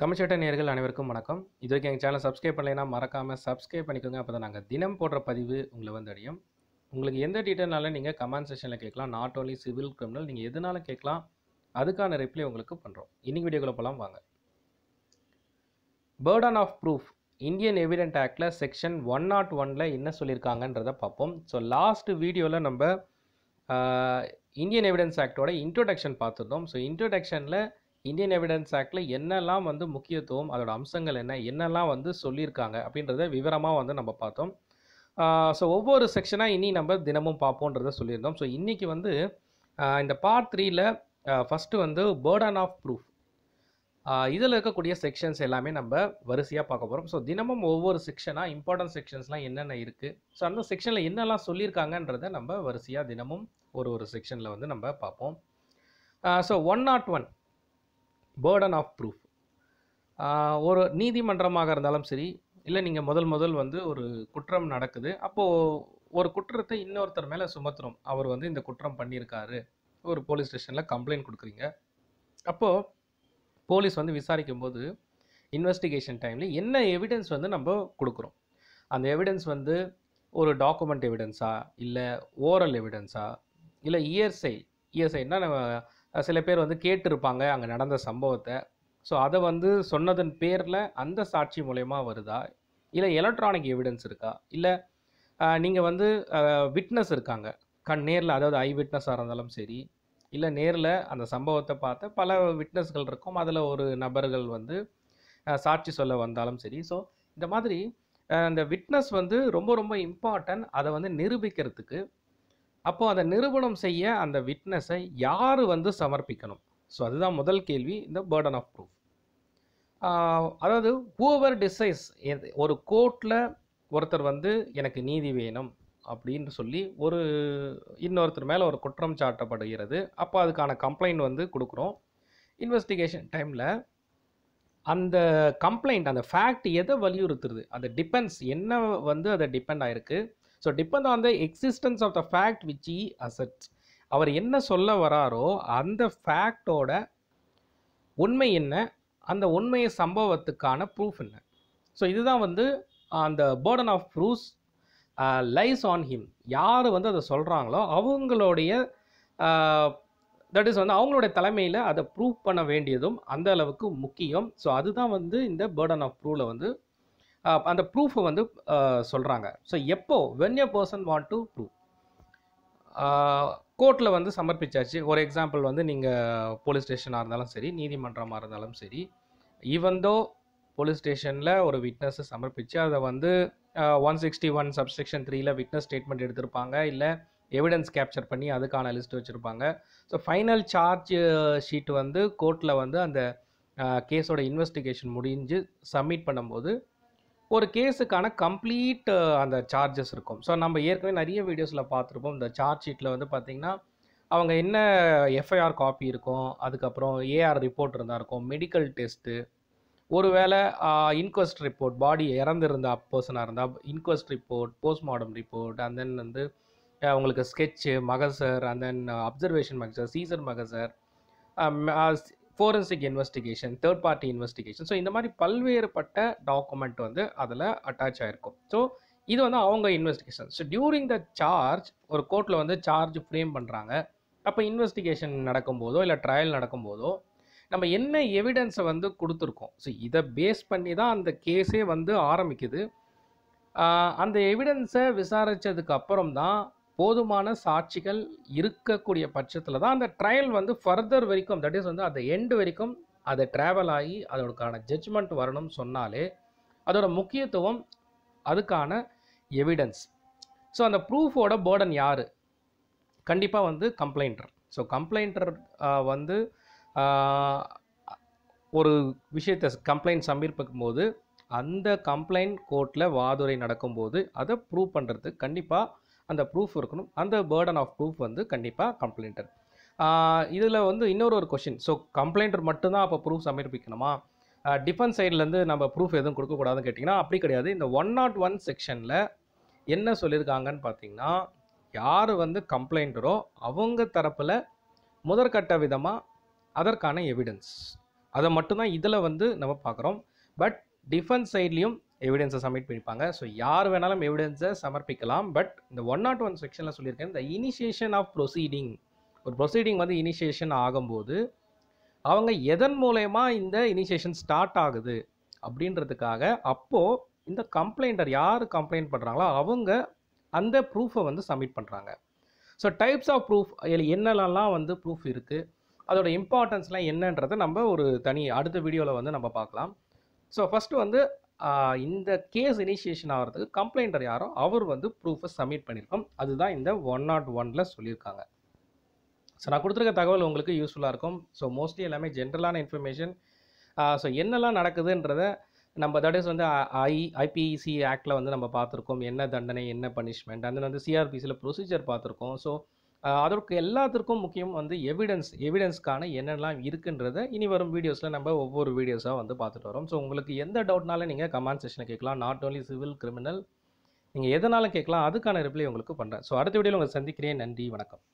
தமிழ்ச்சட்ட நேர்கள் அனைவருக்கும் வணக்கம் இது வரைக்கும் எங்கள் சேனல் சப்ஸ்கிரைப் பண்ணலைன்னா மறக்காமல் சப்ஸ்கிரைப் பண்ணிக்கோங்க அப்போ தான் நாங்கள் தினம் போடுற பதிவு உங்களை வந்து அடையும் உங்களுக்கு எந்த டீட்டெயில்னாலும் நீங்கள் கமெண்ட் செஷனில் கேட்கலாம் நாட் ஓன்லி சிவில் கிரிமினல் நீங்கள் எதுனாலும் கேட்கலாம் அதுக்கான ரிப்ளை உங்களுக்கு பண்ணுறோம் இன்றைக்கி வீடியோக்குள்ள போகலாம் வாங்க burden of proof Indian evident ஆக்டில் செக்ஷன் ஒன் நாட் ஒனில் என்ன சொல்லியிருக்காங்கன்றதை பார்ப்போம் ஸோ லாஸ்ட் வீடியோவில் நம்ம இந்தியன் எவிடன்ஸ் ஆக்டோட இன்ட்ரோடக்ஷன் பார்த்துருந்தோம் ஸோ இன்ட்ரோடக்ஷனில் இந்தியன் எவிடன்ஸ் ஆக்டில் என்னெல்லாம் வந்து முக்கியத்துவம் அதோட அம்சங்கள் என்ன என்னெல்லாம் வந்து சொல்லியிருக்காங்க அப்படின்றத விவரமாக வந்து நம்ம பார்த்தோம் ஸோ ஒவ்வொரு செக்ஷனாக இனி நம்ம தினமும் பார்ப்போன்றத சொல்லியிருந்தோம் ஸோ இன்றைக்கி வந்து இந்த பார்ட் த்ரீயில் ஃபஸ்ட்டு வந்து பேர்டன் ஆஃப் ப்ரூஃப் இதில் இருக்கக்கூடிய செக்ஷன்ஸ் எல்லாமே நம்ம வரிசையாக பார்க்க போகிறோம் ஸோ தினமும் ஒவ்வொரு செக்ஷனாக இம்பார்ட்டன்ட் செக்ஷன்ஸ்லாம் என்னென்ன இருக்குது ஸோ அந்த செக்ஷனில் என்னெல்லாம் சொல்லியிருக்காங்கன்றத நம்ம வரிசையாக தினமும் ஒரு ஒரு செக்ஷனில் வந்து நம்ம பார்ப்போம் so one naught one burden of proof ஒரு நீதிமன்றமாக இருந்தாலும் சரி இல்லை நீங்கள் முதல் முதல் வந்து ஒரு குற்றம் நடக்குது அப்போது ஒரு குற்றத்தை இன்னொருத்தர் மேலே சுமத்துறோம் அவர் வந்து இந்த குற்றம் பண்ணியிருக்காரு ஒரு போலீஸ் ஸ்டேஷனில் கம்ப்ளைண்ட் கொடுக்குறீங்க அப்போது போலீஸ் வந்து விசாரிக்கும் போது இன்வெஸ்டிகேஷன் டைமில் என்ன எவிடன்ஸ் வந்து நம்ம கொடுக்குறோம் அந்த எவிடன்ஸ் வந்து ஒரு டாக்குமெண்ட் எவிடன்ஸா இல்லை ஓரல் எவிடன்ஸா இல்லை இயர்சை இயர்சைன்னா நம்ம சில பேர் வந்து கேட்டிருப்பாங்க அங்கே நடந்த சம்பவத்தை ஸோ அதை வந்து சொன்னதன் பேரில் அந்த சாட்சி மூலயமா வருதா இல்லை எலக்ட்ரானிக் எவிடன்ஸ் இருக்கா இல்லை நீங்கள் வந்து விட்னஸ் இருக்காங்க கண் நேரில் அதாவது ஐ விட்னஸாக இருந்தாலும் சரி இல்லை நேரில் அந்த சம்பவத்தை பார்த்த பல விட்னஸ்கள் இருக்கும் அதில் ஒரு நபர்கள் வந்து சாட்சி சொல்ல வந்தாலும் சரி ஸோ இந்த மாதிரி அந்த விட்னஸ் வந்து ரொம்ப ரொம்ப இம்பார்ட்டன்ட் அதை வந்து நிரூபிக்கிறதுக்கு அப்போ அதை நிரூபணம் செய்ய அந்த விட்னஸை யார் வந்து சமர்ப்பிக்கணும் ஸோ அதுதான் முதல் கேள்வி இந்த பேர்டன் ஆஃப் ப்ரூஃப் அதாவது ஹூவர் டிசைஸ் ஒரு கோர்ட்டில் ஒருத்தர் வந்து எனக்கு நீதி வேணும் அப்படின்னு சொல்லி ஒரு இன்னொருத்தர் மேலே ஒரு குற்றம் சாட்டப்படுகிறது அப்போ அதுக்கான கம்ப்ளைண்ட் வந்து கொடுக்குறோம் இன்வெஸ்டிகேஷன் டைமில் அந்த கம்ப்ளைண்ட் அந்த ஃபேக்ட் எதை வலியுறுத்துறது அந்த டிபெண்ட்ஸ் என்ன வந்து அதை டிபெண்ட் ஆகிருக்கு so depend on the existence of the fact which he asserts அவர் என்ன சொல்ல வராரோ அந்த ஃபேக்டோட உண்மை என்ன அந்த உண்மையை சம்பவத்துக்கான ப்ரூஃப் என்ன ஸோ இதுதான் வந்து uh, அந்த burden of proofs lies on him யார் வந்து அதை சொல்கிறாங்களோ அவங்களுடைய தட் uh, இஸ் வந்து அவங்களுடைய தலைமையில் அதை ப்ரூவ் பண்ண வேண்டியதும் அந்த அளவுக்கு முக்கியம் ஸோ அதுதான் வந்து இந்த பேர்டன் ஆஃப் ப்ரூவில் வந்து அந்த ப்ரூஃபை வந்து சொல்கிறாங்க ஸோ எப்போ when a person want to prove கோர்ட்டில் வந்து சமர்ப்பிச்சாச்சு ஒரு எக்ஸாம்பிள் வந்து நீங்கள் போலீஸ் ஸ்டேஷனாக இருந்தாலும் சரி நீதிமன்றமாக இருந்தாலும் சரி ஈவந்தோ போலீஸ் ஸ்டேஷனில் ஒரு விட்னஸை சமர்ப்பித்து அதை வந்து ஒன் சிக்ஸ்டி ஒன் சப்செக்ஷன் த்ரீயில் விட்னஸ் ஸ்டேட்மெண்ட் எடுத்திருப்பாங்க இல்லை எவிடன்ஸ் கேப்சர் பண்ணி அதுக்கான லிஸ்ட் வச்சுருப்பாங்க ஸோ ஃபைனல் சார்ஜ் ஷீட் வந்து கோர்ட்டில் வந்து அந்த கேஸோட இன்வெஸ்டிகேஷன் முடிஞ்சு சப்மிட் பண்ணும்போது ஒரு கேஸுக்கான கம்ப்ளீட் அந்த சார்ஜஸ் இருக்கும் ஸோ நம்ம ஏற்கனவே நிறைய வீடியோஸில் பார்த்துருப்போம் இந்த சார்ஜ் ஷீட்டில் வந்து பார்த்திங்கன்னா அவங்க என்ன எஃப்ஐஆர் காப்பி இருக்கும் அதுக்கப்புறம் ஏஆர் ரிப்போர்ட் இருந்தால் இருக்கும் மெடிக்கல் டெஸ்ட்டு ஒருவேளை இன்கொஸ்ட் ரிப்போர்ட் பாடி இறந்துருந்த பர்சனாக இருந்தால் inquest report postmortem report and then வந்து உங்களுக்கு sketch mahazar and then observation mahazar seizure mahazar forensic investigation third party investigation so இந்த மாதிரி பல்வேறுபட்ட டாக்குமெண்ட் வந்து அதில் அட்டாச் ஆகிருக்கும் ஸோ இது வந்து அவங்க investigation so during the charge ஒரு கோர்ட்டில் வந்து சார்ஜ் ஃப்ரேம் பண்ணுறாங்க அப்போ இன்வெஸ்டிகேஷன் நடக்கும்போதோ இல்லை ட்ரையல் நடக்கும்போதோ நம்ம என்ன எவிடன்ஸை வந்து கொடுத்துருக்கோம் ஸோ இதை பேஸ் பண்ணி தான் அந்த கேஸே வந்து ஆரம்பிக்குது அந்த எவிடன்ஸை விசாரித்ததுக்கு அப்புறம் தான் போதுமான சாட்சிகள் இருக்கக்கூடிய பட்சத்தில் தான் அந்த ட்ரையல் வந்து ஃபர்தர் வரைக்கும் தட் இஸ் வந்து அந்த எண்டு வரைக்கும் அதை ட்ராவல் ஆகி அதோடக்கான ஜட்ஜ்மெண்ட் வரணும்னு சொன்னாலே அதோட முக்கியத்துவம் அதுக்கான எவிடன்ஸ் ஸோ அந்த ப்ரூஃபோட பேர்டன் யார் கண்டிப்பாக வந்து கம்ப்ளைண்டர் ஸோ கம்ப்ளைண்டர் வந்து ஒரு விஷயத்தை கம்ப்ளைண்ட் சமர்ப்பிக்கும் போது அந்த கம்ப்ளைண்ட் கோர்ட்டில் வாதுரை நடக்கும்போது அதை ப்ரூவ் பண்ணுறதுக்கு கண்டிப்பாக அந்த ப்ரூஃப் இருக்கணும் அந்த பேர்டன் ஆஃப் ப்ரூஃப் வந்து கண்டிப்பாக கம்ப்ளைண்டர் இதில் வந்து இன்னொரு ஒரு கொஷின் ஸோ கம்ப்ளைண்டர் மட்டும்தான் அப்போ ப்ரூஃப் சமர்ப்பிக்கணுமா டிஃபென்ஸ் சைட்லேருந்து நம்ம ப்ரூஃப் எதுவும் கொடுக்கக்கூடாதுன்னு கேட்டிங்கன்னா அப்படி கிடையாது இந்த ஒன் நாட் ஒன் செக்ஷனில் என்ன சொல்லியிருக்காங்கன்னு பார்த்தீங்கன்னா யார் வந்து கம்ப்ளைண்டரோ அவங்க தரப்பில் முதற்கட்ட விதமாக அதற்கான எவிடன்ஸ் அதை மட்டும்தான் இதில் வந்து நம்ம பார்க்குறோம் பட் டிஃபென்ஸ் சைட்லேயும் எவிடன்ஸை சப்மிட் பண்ணிப்பாங்க ஸோ யார் வேணாலும் எவிடன்ஸை சமர்ப்பிக்கலாம் பட் இந்த ஒன் நாட் ஒன் செக்ஷனில் சொல்லியிருக்கேன் இந்த இனிஷியேஷன் ஆஃப் ப்ரொசீடிங் ஒரு ப்ரொசீடிங் வந்து இனிஷியேஷன் ஆகும்போது அவங்க எதன் மூலயமா இந்த இனிஷியேஷன் ஸ்டார்ட் ஆகுது அப்படின்றதுக்காக அப்போது இந்த கம்ப்ளைண்டர் யார் கம்ப்ளைண்ட் பண்ணுறாங்களோ அவங்க அந்த ப்ரூஃபை வந்து சப்மிட் பண்ணுறாங்க ஸோ டைப்ஸ் ஆஃப் ப்ரூஃப் இதில் என்னெல்லாம் வந்து ப்ரூஃப் இருக்குது அதோட இம்பார்ட்டன்ஸ்லாம் என்னன்றதை நம்ம ஒரு தனி அடுத்த வீடியோவில் வந்து நம்ம பார்க்கலாம் ஸோ ஃபஸ்ட்டு வந்து இந்த கேஸ் இனிஷியேஷன் ஆகிறதுக்கு கம்ப்ளைண்டர் யாரோ அவர் வந்து ப்ரூஃபை சப்மிட் பண்ணியிருக்கோம் அதுதான் இந்த ஒன் நாட் ஒனில் சொல்லியிருக்காங்க ஸோ நான் கொடுத்துருக்க தகவல் உங்களுக்கு யூஸ்ஃபுல்லாக இருக்கும் ஸோ மோஸ்ட்லி எல்லாமே ஜென்ரலான இன்ஃபர்மேஷன் ஸோ என்னெல்லாம் நடக்குதுன்றத நம்ம தட் இஸ் வந்து ஐ ஐபிசி ஆக்டில் வந்து நம்ம பார்த்துருக்கோம் என்ன தண்டனை என்ன பனிஷ்மெண்ட் அந்த வந்து சிஆர்பிசியில் ப்ரொசீஜர் பார்த்துருக்கோம் ஸோ அதற்கு எல்லாத்திற்கும் முக்கியம் வந்து எவிடன்ஸ் எவிடன்ஸ்க்கான என்னென்னலாம் இருக்குன்றத இனி வரும் வீடியோஸில் நம்ம ஒவ்வொரு வீடியோஸாக வந்து பார்த்துட்டு வரோம் ஸோ உங்களுக்கு எந்த டவுட்னாலும் நீங்கள் கமெண்ட் செஷனில் கேட்கலாம் நாட் ஓன்லி சிவில் கிரிமினல் நீங்கள் எதனாலும் கேட்கலாம் அதுக்கான ரிப்ளை உங்களுக்கு பண்ணுறேன் ஸோ அடுத்த வீடியோவில் உங்களை சந்திக்கிறேன் நன்றி வணக்கம்